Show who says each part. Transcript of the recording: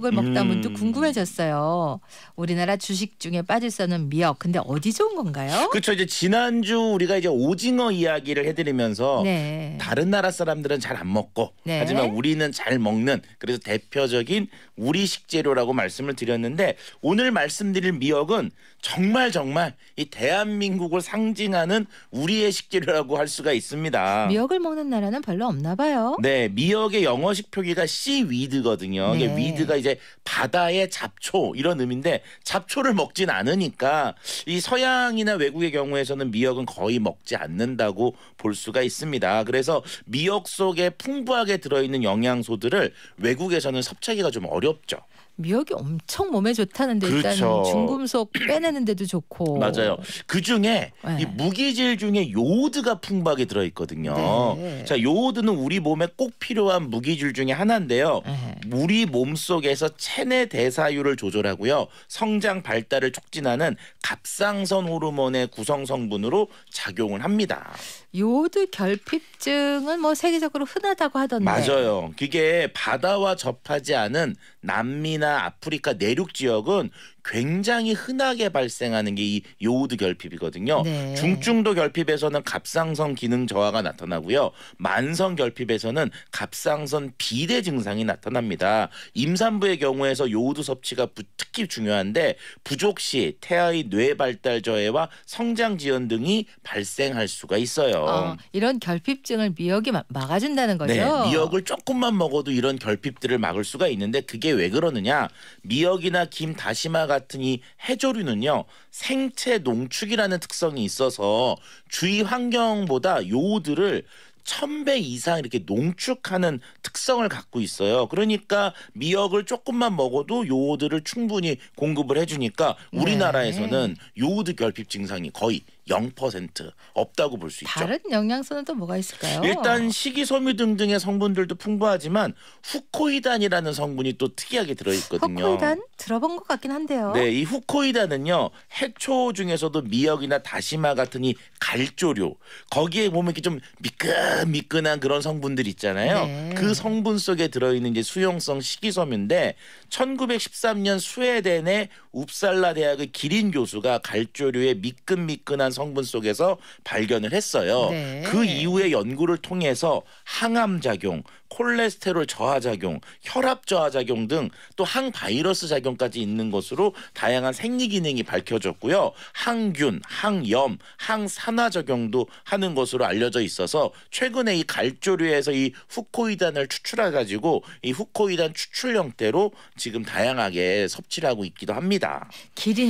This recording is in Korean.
Speaker 1: 미역국을 먹다 문득 음. 궁금해졌어요. 우리나라 주식 중에 빠질 수 없는 미역. 근데 어디 좋은 건가요? 그렇죠. 이제 지난주 우리가 이제 오징어 이야기를 해드리면서 네. 다른 나라 사람들은 잘 안 먹고 네. 하지만 우리는 잘 먹는 그래서 대표적인 우리 식재료라고 말씀을 드렸는데 오늘 말씀드릴 미역은 정말 정말 이 대한민국을 상징하는 우리의 식재료라고 할 수가 있습니다. 미역을 먹는 나라는 별로 없나 봐요. 네, 미역의 영어식 표기가 씨위드거든요. 네. 위드가 이제 이제 바다의 잡초 이런 의미인데 잡초를 먹진 않으니까 이 서양이나 외국의 경우에서는 미역은 거의 먹지 않는다고 볼 수가 있습니다. 그래서 미역 속에 풍부하게 들어있는 영양소들을 외국에서는 섭취하기가 좀 어렵죠. 미역이 엄청 몸에 좋다는데 일 그렇죠. 중금속 빼내는데도 좋고 맞아요. 그 중에 네. 이 무기질 중에 요오드가 풍부하게 들어있거든요. 네. 자 요오드는 우리 몸에 꼭 필요한 무기질 중에 하나인데요. 네. 우리 몸 속에 통해서 체내 대사율을 조절하고요. 성장 발달을 촉진하는 갑상선 호르몬의 구성 성분으로 작용을 합니다. 요드 결핍증은 뭐 세계적으로 흔하다고 하던데. 맞아요. 그게 바다와 접하지 않은 남미나 아프리카 내륙 지역은 굉장히 흔하게 발생하는 게 이 요오드 결핍이거든요. 네. 중증도 결핍에서는 갑상선 기능 저하가 나타나고요. 만성 결핍에서는 갑상선 비대 증상이 나타납니다. 임산부의 경우에서 요오드 섭취가 특히 중요한데 부족 시 태아의 뇌 발달 저해와 성장 지연 등이 발생할 수가 있어요. 어, 이런 결핍증을 미역이 마, 막아준다는 네, 거죠. 네, 미역을 조금만 먹어도 이런 결핍들을 막을 수가 있는데 그게 왜 그러느냐? 미역이나 김 다시마 같은 이 해조류는요 생체 농축이라는 특성이 있어서 주위 환경보다 요오드를 천 배 이상 이렇게 농축하는 특성을 갖고 있어요. 그러니까 미역을 조금만 먹어도 요오드를 충분히 공급을 해주니까 네. 우리나라에서는 요오드 결핍 증상이 거의 0% 없다고 볼 수 있죠. 다른 영양소는 또 뭐가 있을까요? 일단 식이섬유 등등의 성분들도 풍부하지만 후코이단이라는 성분이 또 특이하게 들어있거든요. 후코이단 들어본 것 같긴 한데요. 네, 이 후코이단은요 해초 중에서도 미역이나 다시마 같은 이 갈조류 거기에 보면 이렇게 좀 미끈미끈한 그런 성분들 있잖아요. 네. 그 성분 속에 들어있는 이제 수용성 식이섬유인데 1913년 스웨덴의 웁살라 대학의 기린 교수가 갈조류의 미끈미끈한 성분 속에서 발견을 했어요. 네. 그 이후에 연구를 통해서 항암 작용, 콜레스테롤 저하 작용, 혈압 저하 작용 등 또 항바이러스 작용까지 있는 것으로 다양한 생리 기능이 밝혀졌고요. 항균, 항염, 항산화 작용도 하는 것으로 알려져 있어서 최근에 이 갈조류에서 이 후코이단을 추출해 가지고 이 후코이단 추출 형태로 지금 다양하게 섭취를 하고 있기도 합니다. 기린